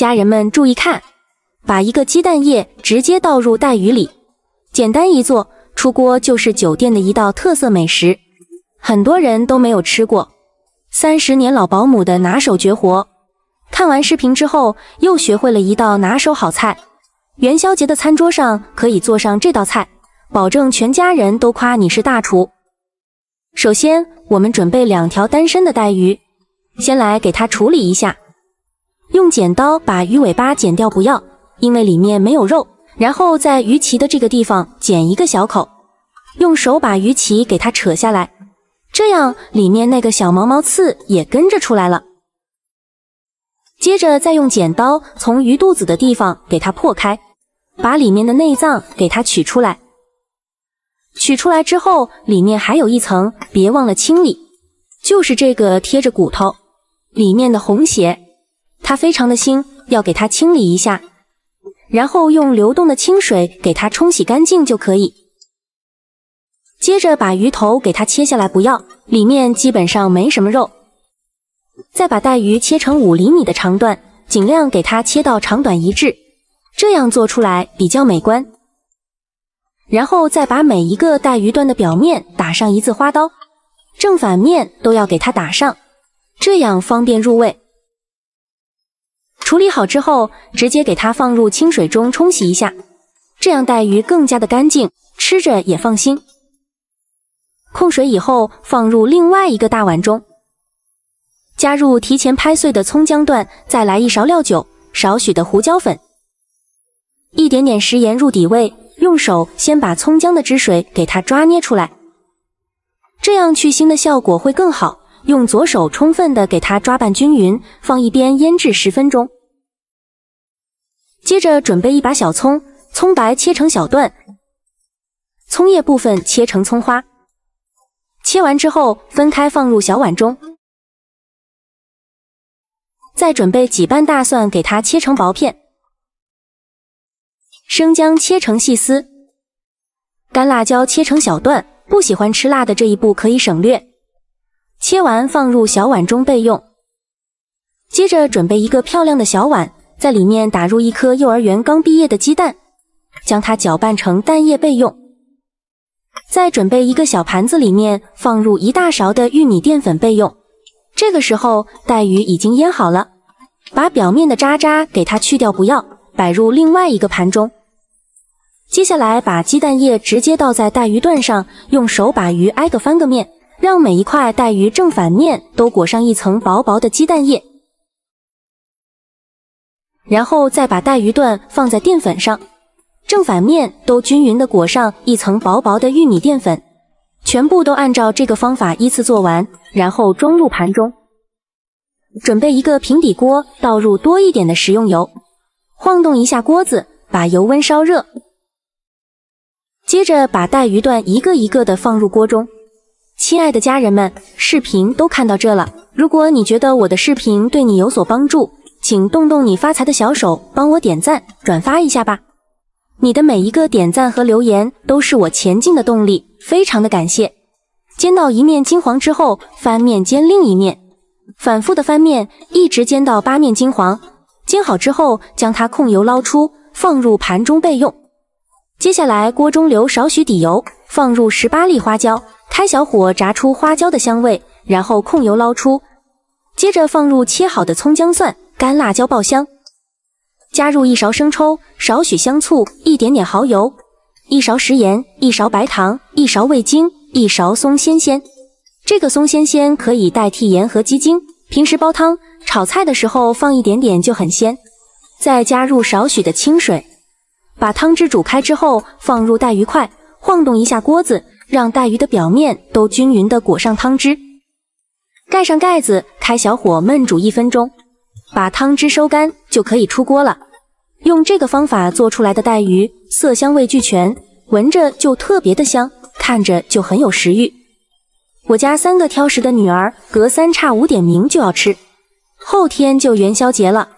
家人们注意看，把一个鸡蛋液直接倒入带鱼里，简单一做，出锅就是酒店的一道特色美食，很多人都没有吃过。三十年老保姆的拿手绝活，看完视频之后又学会了一道拿手好菜，元宵节的餐桌上可以做上这道菜，保证全家人都夸你是大厨。首先，我们准备两条单身的带鱼，先来给它处理一下。用剪刀把鱼尾巴剪掉，不要，因为里面没有肉。然后在鱼鳍的这个地方剪一个小口，用手把鱼鳍给它扯下来，这样里面那个小毛毛刺也跟着出来了。接着再用剪刀从鱼肚子的地方给它破开，把里面的内脏给它取出来。取出来之后，里面还有一层，别忘了清理，就是这个贴着骨头里面的红血。它非常的腥，要给它清理一下，然后用流动的清水给它冲洗干净就可以。接着把鱼头给它切下来，不要，里面基本上没什么肉。再把带鱼切成五厘米的长段，尽量给它切到长短一致，这样做出来比较美观。然后再把每一个带鱼段的表面打上一字花刀，正反面都要给它打上，这样方便入味。处理好之后，直接给它放入清水中冲洗一下，这样带鱼更加的干净，吃着也放心。控水以后，放入另外一个大碗中，加入提前拍碎的葱姜段，再来一勺料酒，少许的胡椒粉，一点点食盐入底味，用手先把葱姜的汁水给它抓捏出来，这样去腥的效果会更好。用左手充分的给它抓拌均匀，放一边腌制十分钟。接着准备一把小葱，葱白切成小段，葱叶部分切成葱花，切完之后分开放入小碗中。再准备几瓣大蒜，给它切成薄片。生姜切成细丝，干辣椒切成小段。不喜欢吃辣的这一步可以省略。切完放入小碗中备用。接着准备一个漂亮的小碗。在里面打入一颗幼儿园刚毕业的鸡蛋，将它搅拌成蛋液备用。再准备一个小盘子，里面放入一大勺的玉米淀粉备用。这个时候，带鱼已经腌好了，把表面的渣渣给它去掉，不要摆入另外一个盘中。接下来，把鸡蛋液直接倒在带鱼段上，用手把鱼挨个翻个面，让每一块带鱼正反面都裹上一层薄薄的鸡蛋液。然后再把带鱼段放在淀粉上，正反面都均匀的裹上一层薄薄的玉米淀粉，全部都按照这个方法依次做完，然后装入盘中。准备一个平底锅，倒入多一点的食用油，晃动一下锅子，把油温烧热。接着把带鱼段一个一个的放入锅中。亲爱的家人们，视频都看到这了，如果你觉得我的视频对你有所帮助。请动动你发财的小手，帮我点赞转发一下吧。你的每一个点赞和留言都是我前进的动力，非常的感谢。煎到一面金黄之后，翻面煎另一面，反复的翻面，一直煎到八面金黄。煎好之后，将它控油捞出，放入盘中备用。接下来，锅中留少许底油，放入十八粒花椒，开小火炸出花椒的香味，然后控油捞出。接着放入切好的葱姜蒜。干辣椒爆香，加入一勺生抽，少许香醋，一点点蚝油，一勺食盐，一勺白糖，一勺味精，一勺松鲜鲜。这个松鲜鲜可以代替盐和鸡精，平时煲汤、炒菜的时候放一点点就很鲜。再加入少许的清水，把汤汁煮开之后，放入带鱼块，晃动一下锅子，让带鱼的表面都均匀的裹上汤汁，盖上盖子，开小火焖煮一分钟。把汤汁收干就可以出锅了。用这个方法做出来的带鱼，色香味俱全，闻着就特别的香，看着就很有食欲。我家三个挑食的女儿，隔三差五点名就要吃。后天就元宵节了，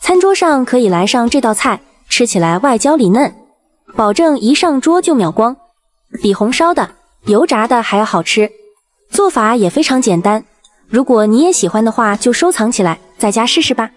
餐桌上可以来上这道菜，吃起来外焦里嫩，保证一上桌就秒光，比红烧的、油炸的还要好吃，做法也非常简单。如果你也喜欢的话，就收藏起来，在家试试吧。